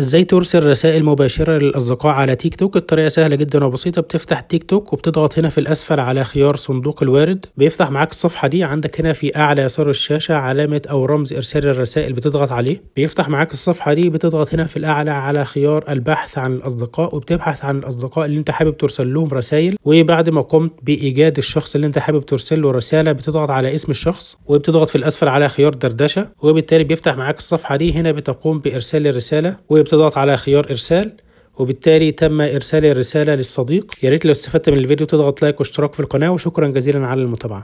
ازاي ترسل رسائل مباشره للاصدقاء على تيك توك الطريقه سهله جدا وبسيطه بتفتح تيك توك وبتضغط هنا في الاسفل على خيار صندوق الوارد بيفتح معاك الصفحه دي عندك هنا في اعلى يسار الشاشه علامه او رمز ارسال الرسائل بتضغط عليه بيفتح معاك الصفحه دي بتضغط هنا في الاعلى على خيار البحث عن الاصدقاء وبتبحث عن الاصدقاء اللي انت حابب ترسل لهم رسائل وبعد ما قمت بايجاد الشخص اللي انت حابب ترسل له رساله بتضغط على اسم الشخص وبتضغط في الاسفل على خيار دردشه وبالتالي بيفتح معاك الصفحه دي هنا بتقوم بارسال الرساله ضغط على خيار إرسال وبالتالي تم إرسال الرسالة للصديق يا ريت لو استفدت من الفيديو تضغط لايك واشتراك في القناة وشكرا جزيلا على المتابعة